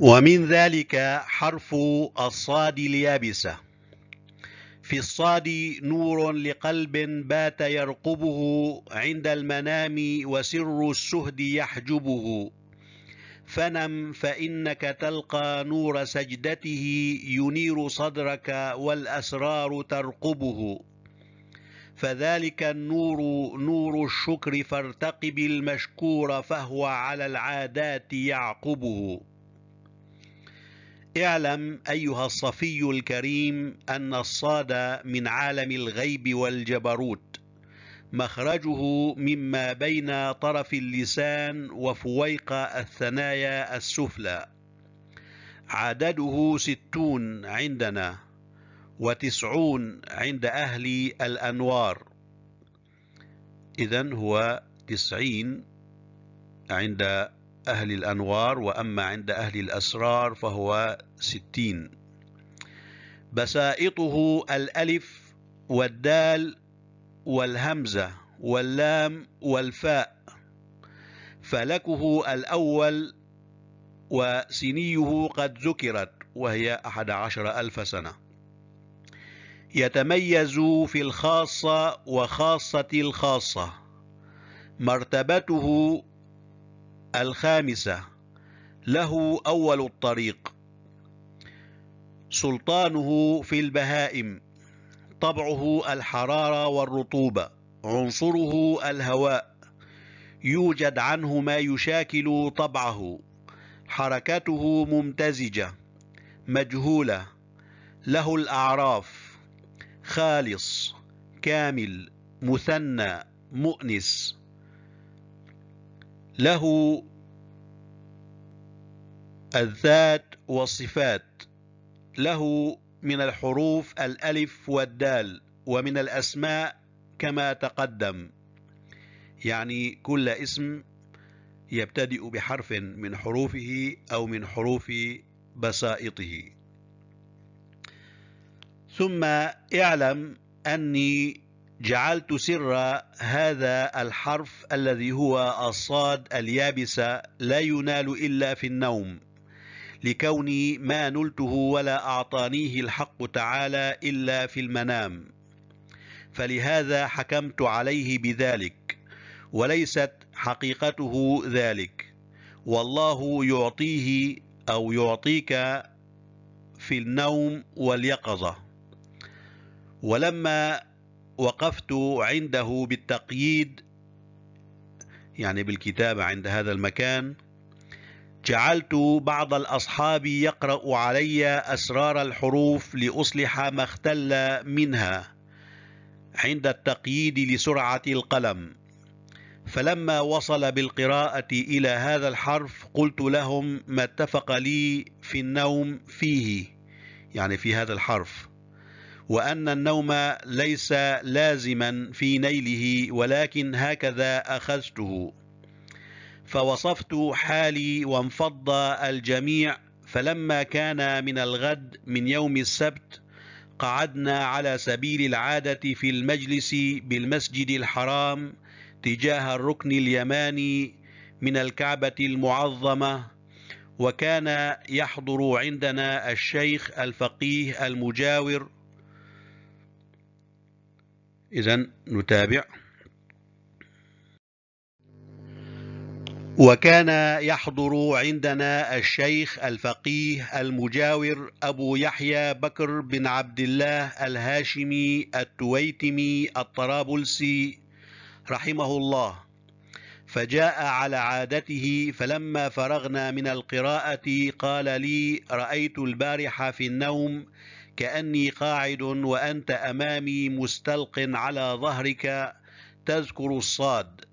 ومن ذلك حرف الصاد اليابسة في الصاد نور لقلب بات يرقبه عند المنام وسر السهد يحجبه فنم فإنك تلقى نور سجدته ينير صدرك والأسرار ترقبه فذلك النور نور الشكر فارتقب المشكور فهو على العادات يعقبه اعلم أيها الصفي الكريم أن الصاد من عالم الغيب والجبروت مخرجه مما بين طرف اللسان وفويق الثنايا السفلى عدده ستون عندنا وتسعون عند أهل الأنوار اذن هو تسعين عند أهل الأنوار وأما عند أهل الأسرار فهو ستين بسائطه الألف والدال والهمزة واللام والفاء فلكه الأول وسنيه قد ذكرت وهي أحد عشر ألف سنة يتميز في الخاصة وخاصة الخاصة مرتبته الخامسة له أول الطريق سلطانه في البهائم طبعه الحرارة والرطوبة عنصره الهواء يوجد عنه ما يشاكل طبعه حركته ممتزجة مجهولة له الأعراف خالص كامل مثنى مؤنس له الذات والصفات له من الحروف الألف والدال ومن الأسماء كما تقدم يعني كل اسم يبتدئ بحرف من حروفه أو من حروف بسائطه ثم اعلم أني جعلت سر هذا الحرف الذي هو الصاد اليابسة لا ينال إلا في النوم لكوني ما نلته ولا أعطانيه الحق تعالى إلا في المنام فلهذا حكمت عليه بذلك وليست حقيقته ذلك والله يعطيه أو يعطيك في النوم واليقظة ولما وقفت عنده بالتقييد يعني بالكتابة عند هذا المكان جعلت بعض الأصحاب يقرأ علي أسرار الحروف لأصلح ما اختل منها عند التقييد لسرعة القلم فلما وصل بالقراءة إلى هذا الحرف قلت لهم ما اتفق لي في النوم فيه يعني في هذا الحرف وأن النوم ليس لازما في نيله ولكن هكذا أخذته فوصفت حالي وانفض الجميع فلما كان من الغد من يوم السبت قعدنا على سبيل العادة في المجلس بالمسجد الحرام تجاه الركن اليماني من الكعبة المعظمة وكان يحضر عندنا الشيخ الفقيه المجاور إذا نتابع وكان يحضر عندنا الشيخ الفقيه المجاور أبو يحيى بكر بن عبد الله الهاشمي التويتمي الطرابلسي رحمه الله فجاء على عادته فلما فرغنا من القراءة قال لي رأيت البارحة في النوم كأني قاعد وأنت أمامي مستلق على ظهرك تذكر الصاد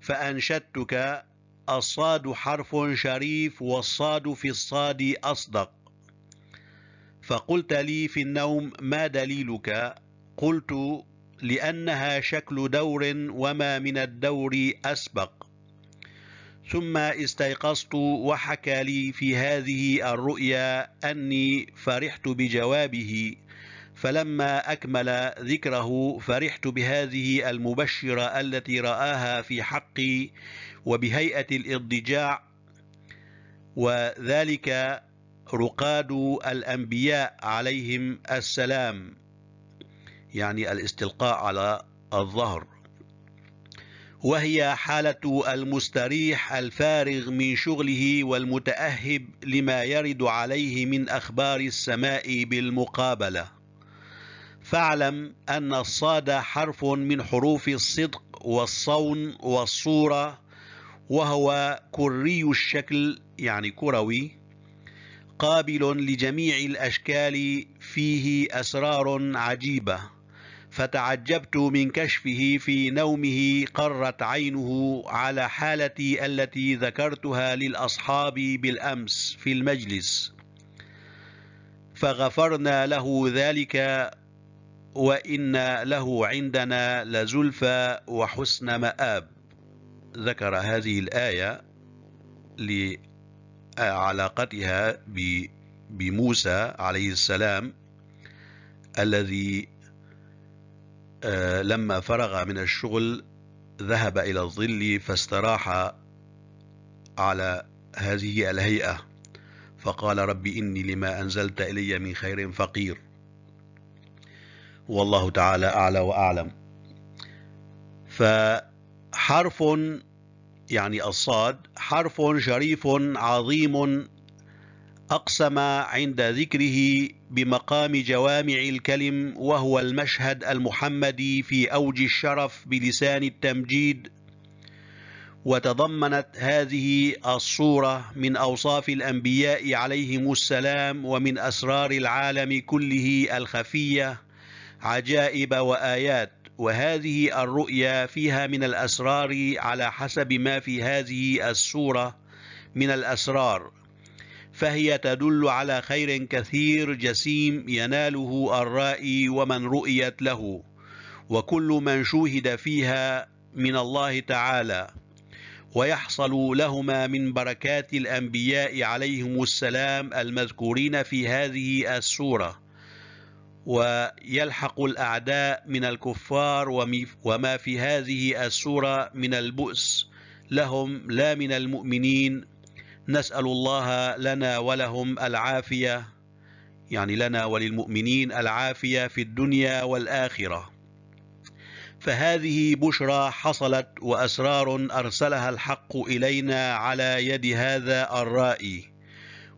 فأنشدتك الصاد حرف شريف والصاد في الصاد أصدق فقلت لي في النوم ما دليلك قلت لأنها شكل دور وما من الدور أسبق ثم استيقظت وحكى لي في هذه الرؤيا أني فرحت بجوابه فلما أكمل ذكره فرحت بهذه المبشرة التي رآها في حقي وبهيئة الاضجاع وذلك رقاد الأنبياء عليهم السلام يعني الاستلقاء على الظهر وهي حالة المستريح الفارغ من شغله والمتأهب لما يرد عليه من أخبار السماء بالمقابلة فاعلم أن الصاد حرف من حروف الصدق والصون والصورة وهو كري الشكل يعني كروي قابل لجميع الأشكال فيه أسرار عجيبة فتعجبت من كشفه في نومه قرت عينه على حالتي التي ذكرتها للأصحاب بالأمس في المجلس فغفرنا له ذلك وإن له عندنا لزلفى وحسن مآب ذكر هذه الآية لعلاقتها بموسى عليه السلام الذي آه، لما فرغ من الشغل ذهب إلى الظل فاستراح على هذه الهيئة فقال رب إني لما أنزلت إلي من خير فقير والله تعالى أعلى وأعلم فحرف يعني الصاد حرف شريف عظيم أقسم عند ذكره بمقام جوامع الكلم وهو المشهد المحمدي في أوج الشرف بلسان التمجيد وتضمنت هذه الصورة من أوصاف الأنبياء عليهم السلام ومن أسرار العالم كله الخفية عجائب وآيات وهذه الرؤيا فيها من الأسرار على حسب ما في هذه السورة من الأسرار فهي تدل على خير كثير جسيم يناله الرائي ومن رؤيت له وكل من شوهد فيها من الله تعالى ويحصل لهما من بركات الأنبياء عليهم السلام المذكورين في هذه السورة ويلحق الأعداء من الكفار وما في هذه السورة من البؤس لهم لا من المؤمنين نسأل الله لنا ولهم العافية يعني لنا وللمؤمنين العافية في الدنيا والآخرة فهذه بشرى حصلت وأسرار أرسلها الحق إلينا على يد هذا الرائي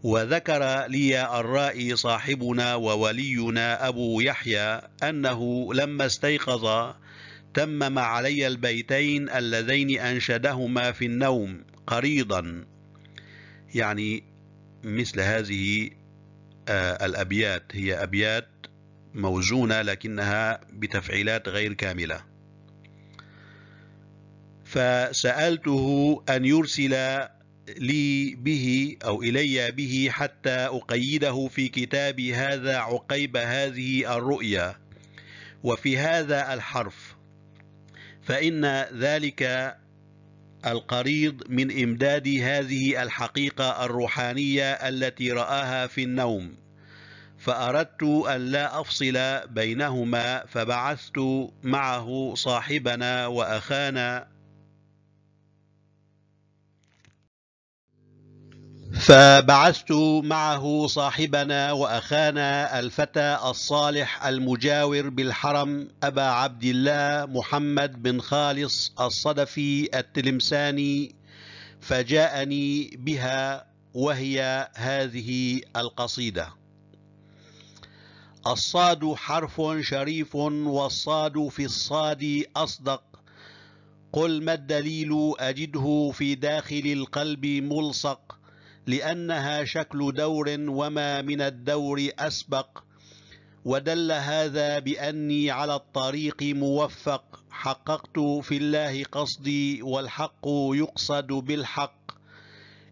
وذكر لي الرائي صاحبنا وولينا أبو يحيى أنه لما استيقظ تمم علي البيتين اللذين أنشدهما في النوم قريضا يعني مثل هذه آه، الأبيات هي أبيات موزونة لكنها بتفعيلات غير كاملة فسألته أن يرسل لي به أو إلي به حتى أقيده في كتابي هذا عقيب هذه الرؤيا وفي هذا الحرف فإن ذلك القريض من إمداد هذه الحقيقة الروحانية التي رآها في النوم فأردت أن لا أفصل بينهما فبعثت معه صاحبنا وأخانا فبعثت معه صاحبنا واخانا الفتى الصالح المجاور بالحرم ابا عبد الله محمد بن خالص الصدفي التلمساني فجاءني بها وهي هذه القصيده الصاد حرف شريف والصاد في الصاد اصدق قل ما الدليل اجده في داخل القلب ملصق لأنها شكل دور وما من الدور أسبق ودل هذا بأني على الطريق موفق حققت في الله قصدي والحق يقصد بالحق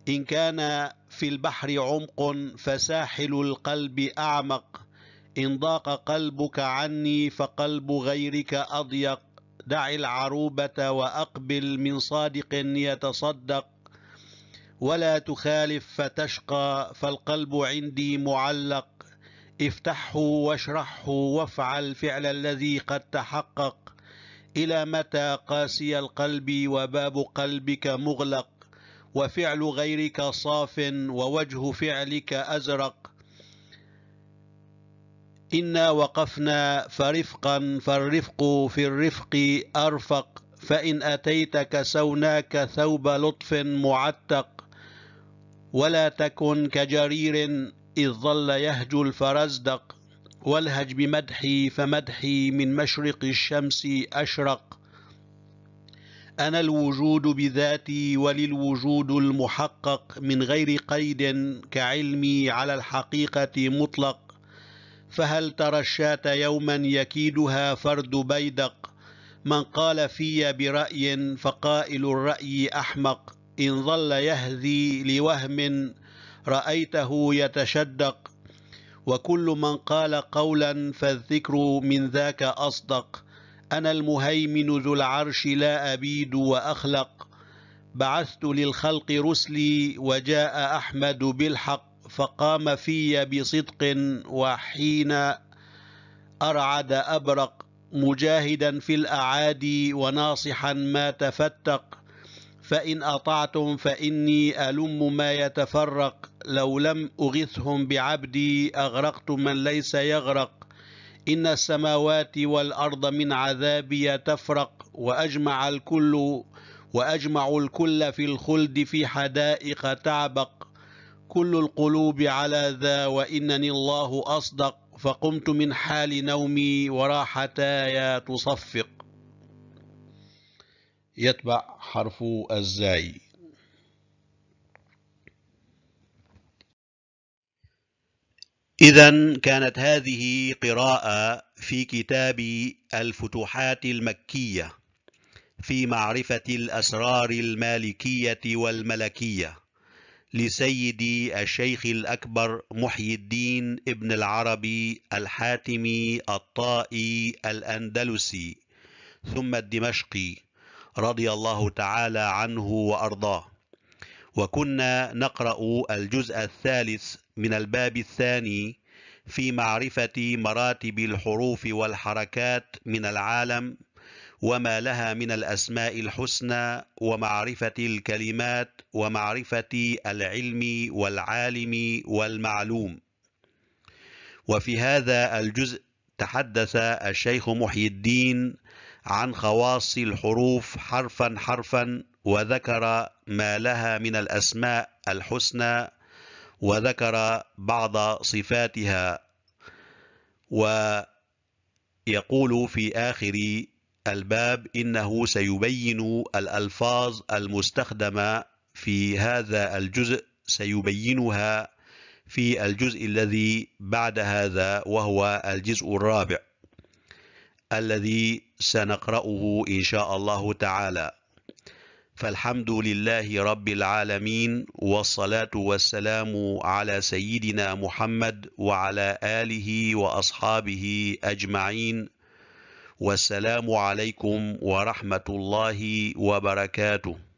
إن كان في البحر عمق فساحل القلب أعمق إن ضاق قلبك عني فقلب غيرك أضيق دع العروبة وأقبل من صادق يتصدق ولا تخالف فتشقى فالقلب عندي معلق افتحه واشرحه وافعل فعل الذي قد تحقق إلى متى قاسي القلب وباب قلبك مغلق وفعل غيرك صاف ووجه فعلك أزرق إنا وقفنا فرفقا فالرفق في الرفق أرفق فإن أتيت كسوناك ثوب لطف معتق ولا تكن كجرير إذ ظل يهجو الفرزدق والهج بمدحي فمدحي من مشرق الشمس أشرق أنا الوجود بذاتي وللوجود المحقق من غير قيد كعلمي على الحقيقة مطلق فهل ترى الشاة يوما يكيدها فرد بيدق من قال في برأي فقائل الرأي أحمق إن ظل يهذي لوهم رأيته يتشدق وكل من قال قولا فالذكر من ذاك أصدق أنا المهيمن ذو العرش لا أبيد وأخلق بعثت للخلق رسلي وجاء أحمد بالحق فقام في بصدق وحين أرعد أبرق مجاهدا في الأعادي وناصحا ما تفتق فإن أطعتم فإني ألم ما يتفرق لو لم أغثهم بعبدي أغرقت من ليس يغرق إن السماوات والأرض من عذابي تفرق وأجمع الكل وأجمع الكل في الخلد في حدائق تعبق كل القلوب على ذا وإنني الله أصدق فقمت من حال نومي وراحتاي تصفق يتبع حرف الزاي إذا كانت هذه قراءة في كتاب الفتوحات المكية في معرفة الأسرار المالكية والملكية لسيدي الشيخ الأكبر محي الدين ابن العربي الحاتمي الطائي الأندلسي ثم الدمشقي رضي الله تعالى عنه وارضاه وكنا نقرا الجزء الثالث من الباب الثاني في معرفه مراتب الحروف والحركات من العالم وما لها من الاسماء الحسنى ومعرفه الكلمات ومعرفه العلم والعالم والمعلوم وفي هذا الجزء تحدث الشيخ محي الدين عن خواص الحروف حرفا حرفا وذكر ما لها من الأسماء الحسنى وذكر بعض صفاتها ويقول في آخر الباب إنه سيبين الألفاظ المستخدمة في هذا الجزء سيبينها في الجزء الذي بعد هذا وهو الجزء الرابع الذي سنقرأه إن شاء الله تعالى فالحمد لله رب العالمين والصلاة والسلام على سيدنا محمد وعلى آله وأصحابه أجمعين والسلام عليكم ورحمة الله وبركاته